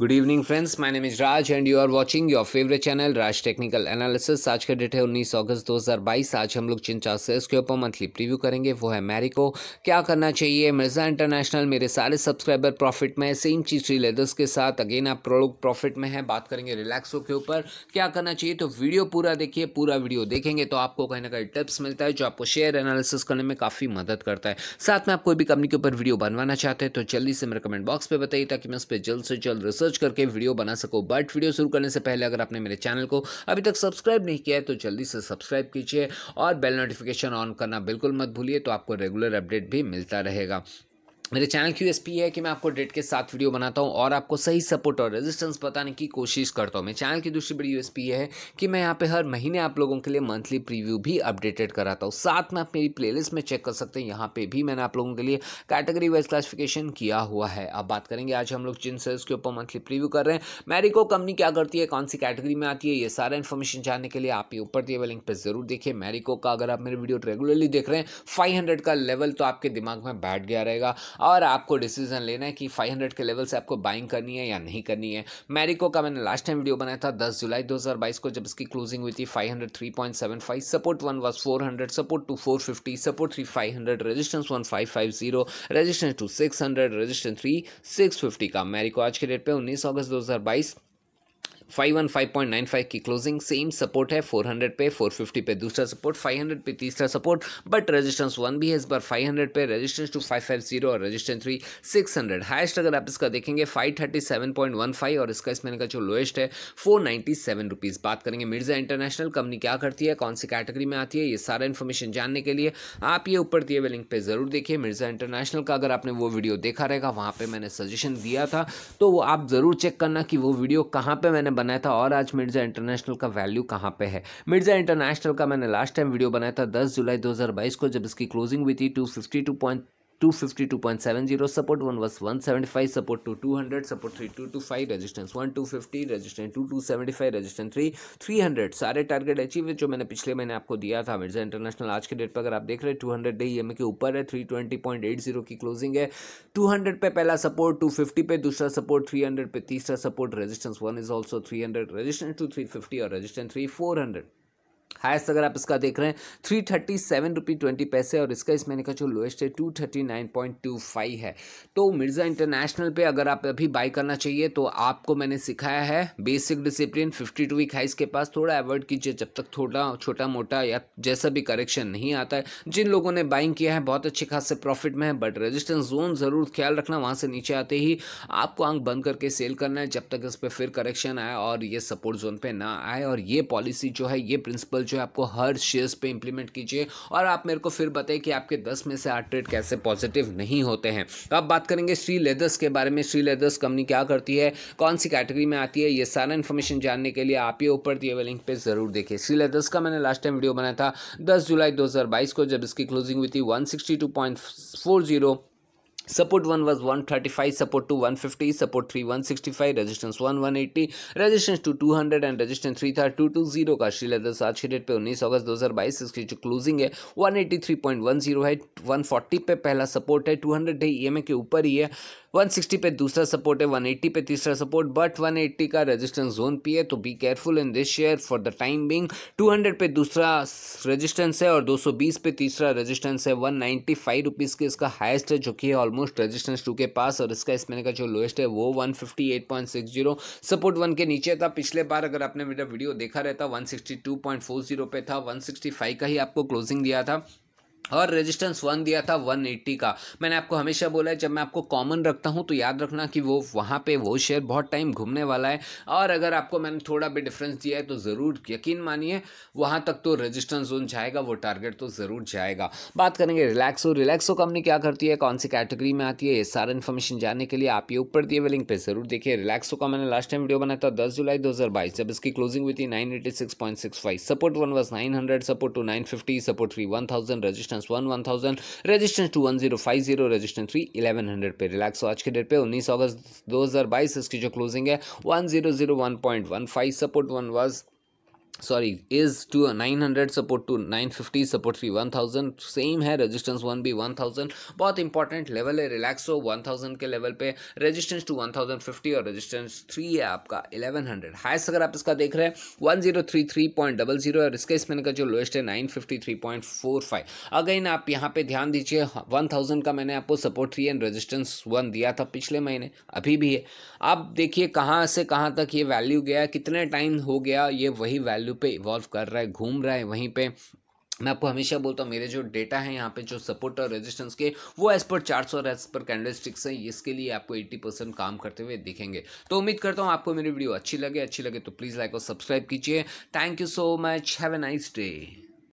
good evening friends my name is Raj and you are watching your favourite channel Raj technical analysis आज का date है उन्नीस अगस्त 2022 आज हम लोग चिंता से इसके के ऊपर मंथली प्रीव्यू करेंगे वो है मैरिको क्या करना चाहिए मिर्ज़ा इंटरनेशनल मेरे सारे सब्सक्राइबर प्रॉफिट में सेम चीज लेदर्स के साथ अगेन आप प्रोडक्ट प्रॉफिट में है बात करेंगे रिलैक्सो के ऊपर क्या करना चाहिए तो वीडियो पूरा देखिए पूरा वीडियो देखेंगे तो आपको कहीं ना कहीं टिप्स मिलता है जो आपको शेयर एनालिसिस करने में काफ़ी मदद करता है साथ में आप कोई भी कंपनी के ऊपर वीडियो बनवाना चाहते हैं तो जल्दी से मेरे कमेंट बॉक्स पर बताइए ताकि मैं उस पर जल्द से जल्द रिसर्च सर्च करके वीडियो बना सको बट वीडियो शुरू करने से पहले अगर आपने मेरे चैनल को अभी तक सब्सक्राइब नहीं किया है तो जल्दी से सब्सक्राइब कीजिए और बेल नोटिफिकेशन ऑन करना बिल्कुल मत भूलिए तो आपको रेगुलर अपडेट भी मिलता रहेगा मेरे चैनल क्यू एस पी है कि मैं आपको डेट के साथ वीडियो बनाता हूँ और आपको सही सपोर्ट और रेजिस्टेंस बताने की कोशिश करता हूँ मेरे चैनल की दूसरी बड़ी यू एस पी है कि मैं यहाँ पे हर महीने आप लोगों के लिए मंथली प्रीव्यू भी अपडेटेड कराता हूँ साथ में आप मेरी प्लेलिस्ट में चेक कर सकते हैं यहाँ पर भी मैंने आप लोगों के लिए कैटेगरी वाइज क्लासिफिकेशन किया हुआ है अब बात करेंगे आज हम लोग जिन सेल्स के ऊपर मंथली प्रीव्यू कर रहे हैं मैरिको कंपनी क्या करती है कौन सी कैटेगरी में आती है ये सारा इन्फॉर्मेशन जानने के लिए आप ये ऊपर दिए हुए लिंक पर जरूर देखिए मैरिको का अगर आप मेरे वीडियो रेगुलरली देख रहे हैं फाइव का लेवल तो आपके दिमाग में बैठ गया रहेगा और आपको डिसीजन लेना है कि 500 के लेवल से आपको बाइंग करनी है या नहीं करनी है मैरिको का मैंने लास्ट टाइम वीडियो बनाया था 10 जुलाई 2022 को जब इसकी क्लोजिंग हुई थी five support one was 400 support two 450 support three 500 resistance one zero resistance two 600 resistance three fifty का मैरिको आज के डेट पे 19 अगस्त 2022 515.95 की क्लोजिंग सेम सपोर्ट है 400 पे 450 पे दूसरा सपोर्ट 500 पे तीसरा सपोर्ट बट रेजिस्टेंस वन भी है इस बार 500 पे रेजिस्टेंस टू 550 और रेजिस्टेंस थ्री 600 हाईएस्ट अगर आप इसका देखेंगे 537.15 और इसका इसमें का जो लोएस्ट है फोर नाइन्टी बात करेंगे मिर्जा इंटरनेशनल कंपनी क्या करती है कौन सी कैटेगरी में आती है ये सारा इन्फॉर्मेशन जानने के लिए आप ये ऊपर दिए हुए लिंक पर ज़रूर देखिए मिर्जा इंटरनेशनल का अगर आपने वो वीडियो देखा रहेगा वहाँ पर मैंने सजेशन दिया था तो वो आप ज़रूर चेक करना कि वो वीडियो कहाँ पर मैंने बनाया था और आज मिर्ज़ा इंटरनेशनल का वैल्यू कहाँ पे है मिर्ज़ा इंटरनेशनल का मैंने लास्ट टाइम वीडियो बनाया था 10 जुलाई 2022 को जब इसकी क्लोजिंग हुई थी two two fifty two point seven zero support one was one seventy five support two two hundred support three two two five resistance one two fifty resistant two two seventy five resistant three three hundred सारे target achieve है जो मैंने पिछले महीने आपको दिया था Mirza international आज के डेट पर अगर आप देख रहे हैं टू हंड्रेड डे एम के ऊपर है three twenty point eight zero की क्लोजिंग है टू हंड्रेड पे पहला सपोर्ट टू फिफ्टी पे दूसरा सपोर्ट थ्री हंड्रेड पे तीसरा support resistance one is also three hundred resistant two three fifty और resistant three four hundred highest अगर आप इसका देख रहे हैं three thirty seven rupee twenty पैसे और इसका इस महीने का जो लोएस्ट है two thirty nine point two five है तो मिर्ज़ा इंटरनेशनल पे अगर आप अभी बाई करना चाहिए तो आपको मैंने सिखाया है basic discipline fifty two week highs के पास थोड़ा अवॉइड कीजिए जब तक थोड़ा छोटा मोटा या जैसा भी करेक्शन नहीं आता है जिन लोगों ने बाइंग किया है बहुत अच्छे खासे प्रॉफिट में है बट रजिस्टेंस जोन ज़रूर ख्याल रखना वहाँ से नीचे आते ही आपको आंख बंद करके सेल करना है जब तक इस पर फिर करेक्शन आए और ये सपोर्ट जोन पर ना आए और ये पॉलिसी जो है ये प्रिंसिपल जो है आपको हर शेयर्स पे इंप्लीमेंट कीजिए और आप मेरे को फिर बताएं कि आपके दस में से आठ ट्रेड कैसे पॉजिटिव नहीं होते हैं तो अब बात करेंगे श्री लेदर्स के बारे में श्री लेदर्स कंपनी क्या करती है कौन सी कैटेगरी में आती है ये सारा इन्फॉर्मेशन जानने के लिए आप ये ऊपर दिए हुए लिंक पर जरूर देखिए श्री लेदर्स का मैंने लास्ट टाइम वीडियो बनाया था दस जुलाई दो को जब इसकी क्लोजिंग हुई थी one support one was one thirty five support two one fifty support three one sixty five resistance one one eighty resistance two two hundred and resistance three था टू टू जीरो का श्री दस आज की date पर उन्नीस अगस्त दो हज़ार बाईस इसकी जो क्लोजिंग है one eighty three point one zero है वन फोर्टी पे पहला सपोर्ट है two hundred day E M A के ऊपर ही है वन सिक्सटी पे दूसरा सपोर्ट है वन एट्टी पे तीसरा सपोर्ट बट वन एट्टी का रजिस्टेंस जोन पी है तो be careful in this share for the time being two hundred पे दूसरा रजिस्टेंस है और दो सौ बीस पे तीसरा रजिस्टेंस है वन नाइनटी फाइव रुपीज़ के इसका हाइस्ट है जो कि ऑलमोस्ट ऑलमोस्ट रेजिस्टेंस टू के पास और इसका स्पिन का जो लोएस्ट है वो 158.60 सपोर्ट वन के नीचे था पिछले बार अगर आपने मेरा वीडियो देखा रहता जीरो पे था फाइव का ही आपको क्लोजिंग दिया था और रेजिस्टेंस वन दिया था वन एट्टी का मैंने आपको हमेशा बोला है जब मैं आपको कॉमन रखता हूँ तो याद रखना कि वो वहाँ पे वो शेयर बहुत टाइम घूमने वाला है और अगर आपको मैंने थोड़ा भी डिफरेंस दिया है तो ज़रूर यकीन मानिए वहाँ तक तो रेजिस्टेंस जोन जाएगा वो टारगेट तो ज़रूर जाएगा बात करेंगे रिलैक्सो रिलैक्सो कंपनी क्या करती है कौन सी कैटेगरी में आती है ये सारा इन्फॉर्मेशन जानने के लिए आप ये ऊपर दिए हुए लिंक पर ज़रूर देखिए रिलैक्सो का मैंने लास्ट टाइम वीडियो बनाया था दस जुलाई दो जब इसकी क्लोजिंग हुई थी nine support one was nine support two nine support three one thousand register resistance one one thousand resistance two one zero five zero resistance three eleven hundred पे रिलैक्स आज के डेट पे उन्नीस अगस्त दो हज़ार बाईस इसकी जो क्लोजिंग है one zero zero one point one five support one was sorry is two nine hundred support two nine fifty support three one thousand same है रेजिस्टेंस वन भी वन थाउजेंड बहुत इंपॉर्टेंट लेवल है रिलैक्स हो one thousand के level पे resistance two one thousand fifty और resistance three है आपका इलेवन हंड्रेड हाइस्ट अगर आप इसका देख रहे हैं one zero three three point double zero और इसके इसमें का जो लोएस्ट है nine fifty three point four five again आप यहाँ पे ध्यान दीजिए वन थाउजेंड का मैंने आपको support three and resistance one दिया था पिछले महीने अभी भी है आप देखिए कहाँ से कहाँ तक ये वैल्यू गया कितने टाइम हो गया ये वही वैल्यू वैल्यू पे इवॉल्व कर रहा है घूम रहा है वहीं पे मैं आपको हमेशा बोलता हूँ मेरे जो डेटा है यहाँ पे जो सपोर्ट और रेजिस्टेंस के वो एज पर चार और एज पर कैंडलस्टिक्स है इसके लिए आपको 80 परसेंट काम करते हुए दिखेंगे तो उम्मीद करता हूँ आपको मेरी वीडियो अच्छी लगे अच्छी लगे तो प्लीज़ लाइक और सब्सक्राइब कीजिए thank you so much have a nice day